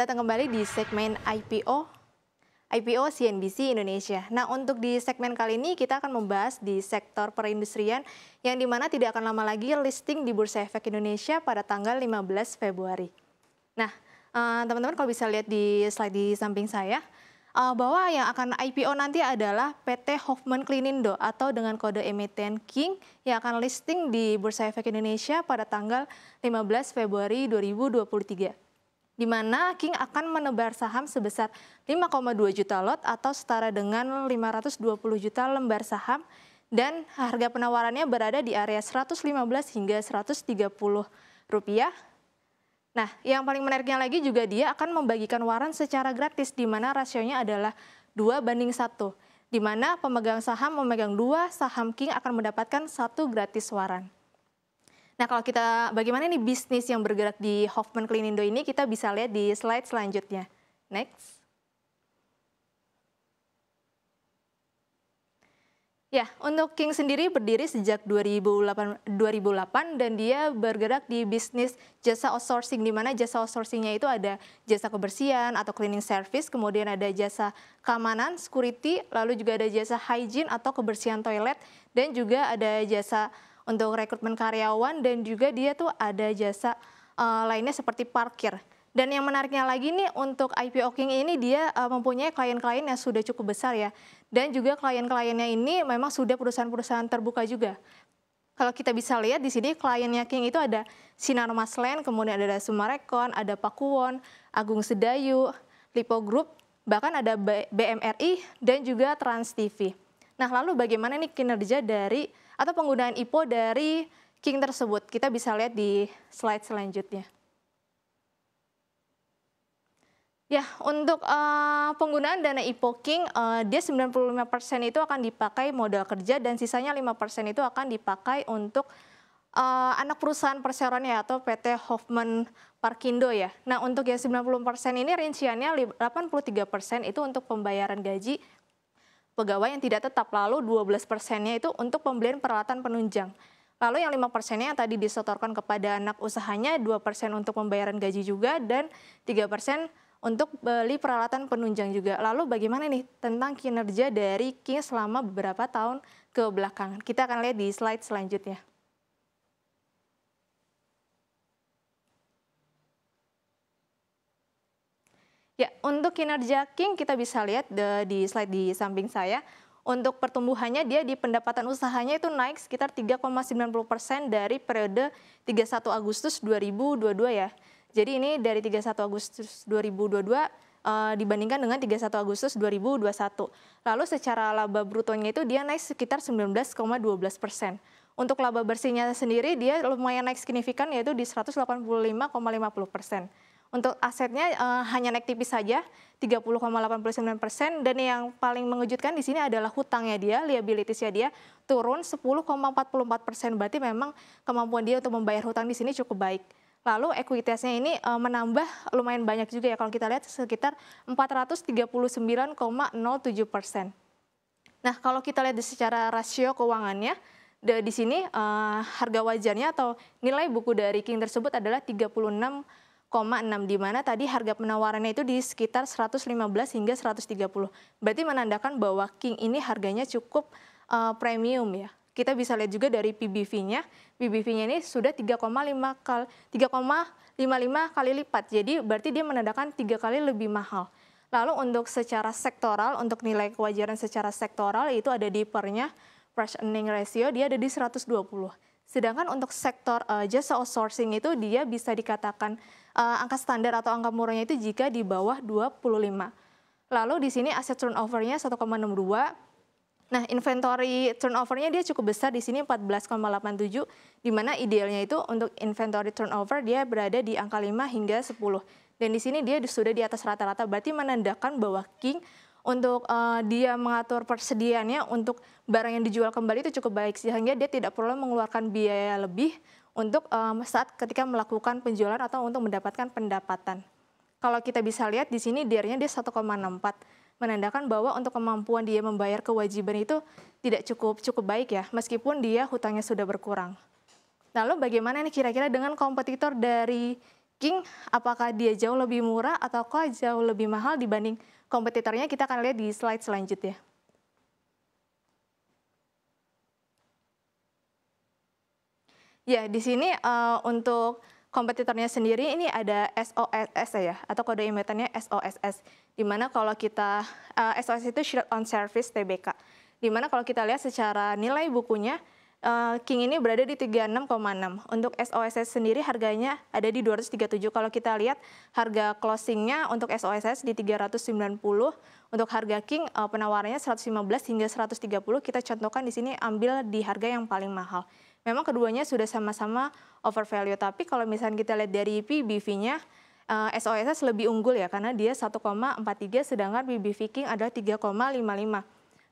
kita datang kembali di segmen IPO IPO CNBC Indonesia. Nah, untuk di segmen kali ini kita akan membahas di sektor perindustrian yang dimana tidak akan lama lagi listing di Bursa Efek Indonesia pada tanggal 15 Februari. Nah, eh, teman-teman kalau bisa lihat di slide di samping saya, eh, bahwa yang akan IPO nanti adalah PT Hoffman Cleanindo atau dengan kode emiten King yang akan listing di Bursa Efek Indonesia pada tanggal 15 Februari 2023 di mana King akan menebar saham sebesar 5,2 juta lot atau setara dengan 520 juta lembar saham dan harga penawarannya berada di area 115 hingga 130 rupiah. Nah, yang paling menariknya lagi juga dia akan membagikan waran secara gratis di mana rasionya adalah 2 banding 1. Di mana pemegang saham memegang dua saham King akan mendapatkan satu gratis waran. Nah kalau kita bagaimana nih bisnis yang bergerak di Hoffman Indo ini kita bisa lihat di slide selanjutnya. Next. Ya, untuk King sendiri berdiri sejak 2008, 2008 dan dia bergerak di bisnis jasa outsourcing di mana jasa outsourcingnya itu ada jasa kebersihan atau cleaning service, kemudian ada jasa keamanan, security, lalu juga ada jasa hygiene atau kebersihan toilet dan juga ada jasa untuk rekrutmen karyawan dan juga dia tuh ada jasa uh, lainnya seperti parkir. Dan yang menariknya lagi nih untuk IPO King ini dia uh, mempunyai klien-klien yang sudah cukup besar ya. Dan juga klien-kliennya ini memang sudah perusahaan-perusahaan terbuka juga. Kalau kita bisa lihat di sini kliennya King itu ada Sinar Maslen, kemudian ada Sumarekon, ada Pakuwon, Agung Sedayu, Lipo Group, bahkan ada BMRI dan juga Trans TV. Nah, lalu bagaimana nih kinerja dari atau penggunaan IPO dari King tersebut. Kita bisa lihat di slide selanjutnya. Ya, untuk uh, penggunaan dana IPO King, uh, dia 95% itu akan dipakai modal kerja dan sisanya 5% itu akan dipakai untuk uh, anak perusahaan perseroan ya atau PT Hoffman Parkindo ya. Nah, untuk yang 90% ini rinciannya 83% itu untuk pembayaran gaji, pegawai yang tidak tetap. Lalu 12 persennya itu untuk pembelian peralatan penunjang. Lalu yang 5 persennya yang tadi disetorkan kepada anak usahanya, 2 persen untuk pembayaran gaji juga, dan 3 persen untuk beli peralatan penunjang juga. Lalu bagaimana nih tentang kinerja dari King selama beberapa tahun ke belakang? Kita akan lihat di slide selanjutnya. Ya, untuk kinerja King kita bisa lihat de, di slide di samping saya. Untuk pertumbuhannya dia di pendapatan usahanya itu naik sekitar 3,90 persen dari periode 31 Agustus 2022 ya. Jadi ini dari 31 Agustus 2022 uh, eh, dibandingkan dengan 31 Agustus 2021. Lalu secara laba brutonya itu dia naik sekitar 19,12 persen. Untuk laba bersihnya sendiri dia lumayan naik signifikan yaitu di 185,50 persen. Untuk asetnya uh, hanya naik tipis saja 30,89 persen dan yang paling mengejutkan di sini adalah hutangnya dia, liabilitiesnya dia turun 10,44 persen. Berarti memang kemampuan dia untuk membayar hutang di sini cukup baik. Lalu ekuitasnya ini uh, menambah lumayan banyak juga ya kalau kita lihat sekitar 439,07 persen. Nah kalau kita lihat secara rasio keuangannya, di, sini uh, harga wajarnya atau nilai buku dari King tersebut adalah 36 di mana tadi harga penawarannya itu di sekitar 115 hingga 130. Berarti menandakan bahwa King ini harganya cukup uh, premium ya. Kita bisa lihat juga dari PBV-nya. PBV-nya ini sudah 3,5 kali 3,55 kali lipat. Jadi berarti dia menandakan tiga kali lebih mahal. Lalu untuk secara sektoral, untuk nilai kewajaran secara sektoral itu ada di pernya price earning ratio dia ada di 120. Sedangkan untuk sektor uh, jasa outsourcing itu dia bisa dikatakan uh, angka standar atau angka murahnya itu jika di bawah 25. Lalu di sini aset turnovernya 1,62. Nah, inventory turnovernya dia cukup besar di sini 14,87 di mana idealnya itu untuk inventory turnover dia berada di angka 5 hingga 10. Dan di sini dia sudah di atas rata-rata berarti menandakan bahwa King untuk uh, dia mengatur persediaannya untuk barang yang dijual kembali itu cukup baik sehingga dia tidak perlu mengeluarkan biaya lebih untuk um, saat ketika melakukan penjualan atau untuk mendapatkan pendapatan. Kalau kita bisa lihat di sini dr dia 1,64 menandakan bahwa untuk kemampuan dia membayar kewajiban itu tidak cukup cukup baik ya meskipun dia hutangnya sudah berkurang. Lalu bagaimana ini kira-kira dengan kompetitor dari King, apakah dia jauh lebih murah ataukah jauh lebih mahal dibanding kompetitornya kita akan lihat di slide selanjutnya. Ya, di sini uh, untuk kompetitornya sendiri ini ada SOSS ya atau kode emitennya SOSS. Di mana kalau kita uh, eh, SOSS itu Shield on Service TBK. Di mana kalau kita lihat secara nilai bukunya Uh, King ini berada di 36,6. Untuk SOSS sendiri harganya ada di 237. Kalau kita lihat harga closingnya untuk SOSS di 390. Untuk harga King uh, penawarannya 115 hingga 130. Kita contohkan di sini ambil di harga yang paling mahal. Memang keduanya sudah sama-sama over value. Tapi kalau misalnya kita lihat dari PBV-nya, SOSS eh, lebih unggul ya karena dia 1,43 sedangkan BBV King ada 3,55.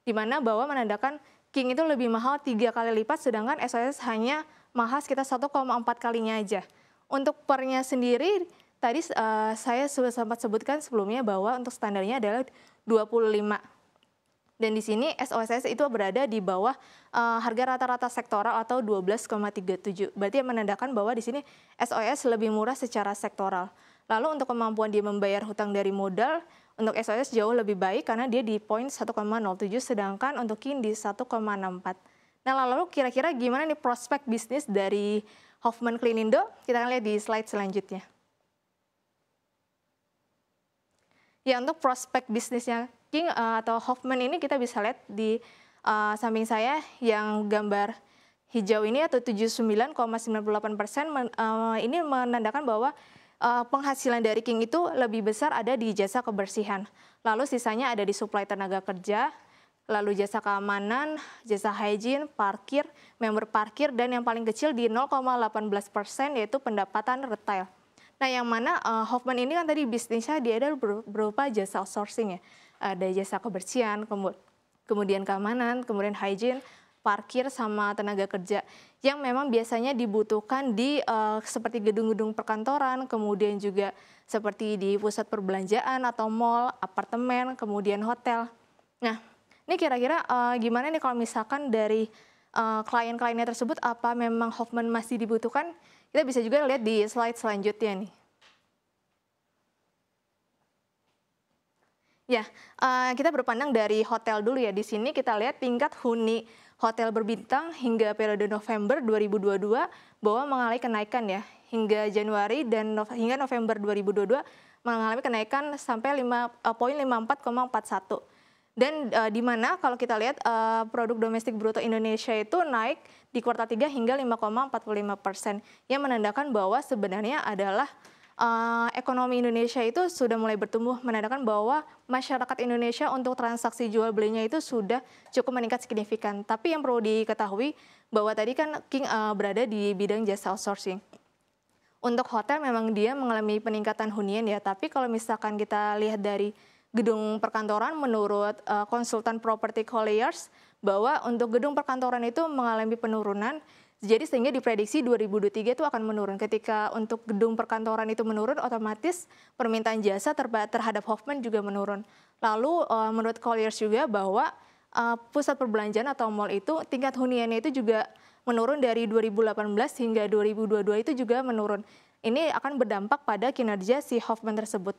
Di mana bahwa menandakan King itu lebih mahal tiga kali lipat, sedangkan SOS hanya mahal sekitar 1,4 kalinya aja. Untuk pernya sendiri, tadi uh, saya sempat sebutkan sebelumnya bahwa untuk standarnya adalah 25. Dan di sini SOSS itu berada di bawah uh, harga rata-rata sektoral atau 12,37. Berarti yang menandakan bahwa di sini SOS lebih murah secara sektoral. Lalu untuk kemampuan dia membayar hutang dari modal, untuk SOS jauh lebih baik karena dia di poin 1,07 sedangkan untuk Kin di 1,64. Nah lalu kira-kira gimana nih prospek bisnis dari Hoffman Cleanindo? Kita akan lihat di slide selanjutnya. Ya untuk prospek bisnisnya King uh, eh, atau Hoffman ini kita bisa lihat di uh, samping saya yang gambar hijau ini atau 79,98 persen men, uh, ini menandakan bahwa uh, penghasilan dari King itu lebih besar ada di jasa kebersihan. Lalu sisanya ada di suplai tenaga kerja, lalu jasa keamanan, jasa hygiene, parkir, member parkir, dan yang paling kecil di 0,18 persen yaitu pendapatan retail. Nah yang mana uh, Hoffman ini kan tadi bisnisnya dia ada berupa jasa outsourcing ya. Ada jasa kebersihan, kemudian kemudian keamanan, kemudian hygiene, parkir sama tenaga kerja yang memang biasanya dibutuhkan di uh, seperti gedung-gedung perkantoran, kemudian juga seperti di pusat perbelanjaan atau mall, apartemen, kemudian hotel. Nah, ini kira-kira uh, gimana nih kalau misalkan dari uh, klien-kliennya tersebut apa memang Hoffman masih dibutuhkan? Kita bisa juga lihat di slide selanjutnya nih. Ya, kita berpandang dari hotel dulu ya. Di sini kita lihat tingkat huni hotel berbintang hingga periode November 2022 bahwa mengalami kenaikan ya hingga Januari dan no, hingga November 2022 mengalami kenaikan sampai 5.54,41. Eh, dan e, di mana kalau kita lihat e, produk domestik bruto Indonesia itu naik di kuartal 3 hingga 5,45 persen, yang menandakan bahwa sebenarnya adalah Eh, ekonomi Indonesia itu sudah mulai bertumbuh menandakan bahwa masyarakat Indonesia untuk transaksi jual belinya itu sudah cukup meningkat signifikan. Tapi yang perlu diketahui bahwa tadi kan King uh, berada di bidang jasa outsourcing. Untuk hotel memang dia mengalami peningkatan hunian ya, tapi kalau misalkan kita lihat dari gedung perkantoran menurut uh, konsultan property colliers bahwa untuk gedung perkantoran itu mengalami penurunan jadi sehingga diprediksi 2023 itu akan menurun. Ketika untuk gedung perkantoran itu menurun, otomatis permintaan jasa terhadap Hoffman juga menurun. Lalu eh, menurut Colliers juga bahwa eh, pusat perbelanjaan atau mall itu tingkat huniannya itu juga menurun dari 2018 hingga 2022 itu juga menurun. Ini akan berdampak pada kinerja si Hoffman tersebut.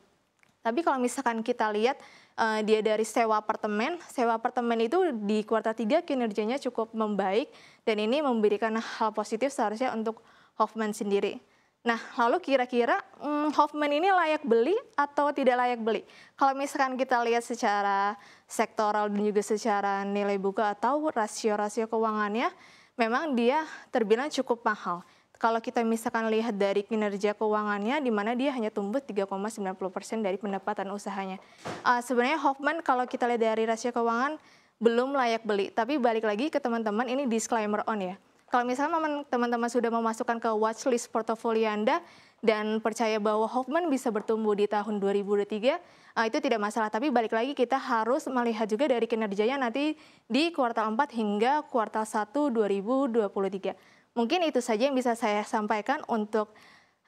Tapi kalau misalkan kita lihat uh, dia dari sewa apartemen, sewa apartemen itu di kuartal 3 kinerjanya cukup membaik dan ini memberikan hal positif seharusnya untuk Hoffman sendiri. Nah, lalu kira-kira hmm, Hoffman ini layak beli atau tidak layak beli? Kalau misalkan kita lihat secara sektoral dan juga secara nilai buka atau rasio-rasio keuangannya, memang dia terbilang cukup mahal kalau kita misalkan lihat dari kinerja keuangannya, di mana dia hanya tumbuh 3,90 persen dari pendapatan usahanya. Uh, sebenarnya Hoffman kalau kita lihat dari rasio keuangan belum layak beli, tapi balik lagi ke teman-teman ini disclaimer on ya. Kalau misalnya teman-teman sudah memasukkan ke watchlist portofolio Anda dan percaya bahwa Hoffman bisa bertumbuh di tahun 2023, uh, eh, itu tidak masalah. Tapi balik lagi kita harus melihat juga dari kinerjanya nanti di kuartal 4 hingga kuartal 1 2023. Mungkin itu saja yang bisa saya sampaikan untuk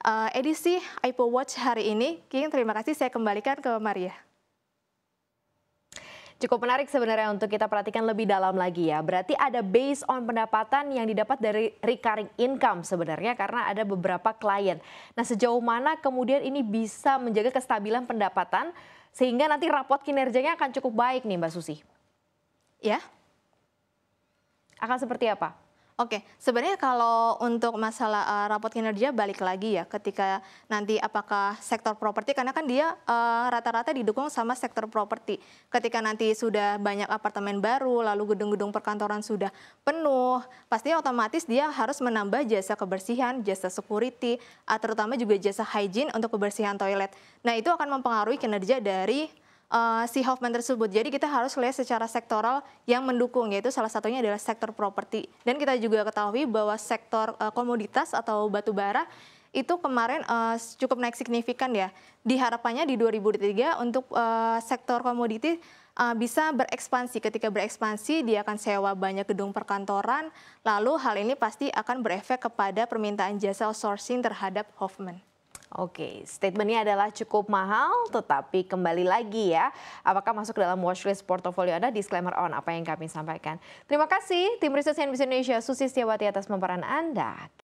uh, edisi IPO Watch hari ini. King, terima kasih. Saya kembalikan ke Maria. Cukup menarik sebenarnya untuk kita perhatikan lebih dalam lagi ya. Berarti ada based on pendapatan yang didapat dari recurring income sebenarnya karena ada beberapa klien. Nah sejauh mana kemudian ini bisa menjaga kestabilan pendapatan sehingga nanti rapot kinerjanya akan cukup baik nih Mbak Susi? Ya. Akan seperti apa? Oke, sebenarnya kalau untuk masalah uh, rapot kinerja balik lagi ya ketika nanti apakah sektor properti karena kan dia eh, rata-rata uh, didukung sama sektor properti. Ketika nanti sudah banyak apartemen baru, lalu gedung-gedung perkantoran sudah penuh, pasti otomatis dia harus menambah jasa kebersihan, jasa security, uh, terutama juga jasa hygiene untuk kebersihan toilet. Nah, itu akan mempengaruhi kinerja dari uh, si Hoffman tersebut. Jadi kita harus lihat secara sektoral yang mendukung yaitu salah satunya adalah sektor properti. Dan kita juga ketahui bahwa sektor uh, komoditas atau batu bara itu kemarin uh, cukup naik signifikan ya. Diharapannya di 2023 untuk uh, sektor komoditi uh, bisa berekspansi. Ketika berekspansi dia akan sewa banyak gedung perkantoran, lalu hal ini pasti akan berefek kepada permintaan jasa outsourcing terhadap Hoffman. Oke, statementnya adalah cukup mahal, tetapi kembali lagi ya, apakah masuk dalam watchlist portofolio Anda? Disclaimer on apa yang kami sampaikan. Terima kasih tim riset CNBC Indonesia, Susi Setiawati atas pemaparan Anda.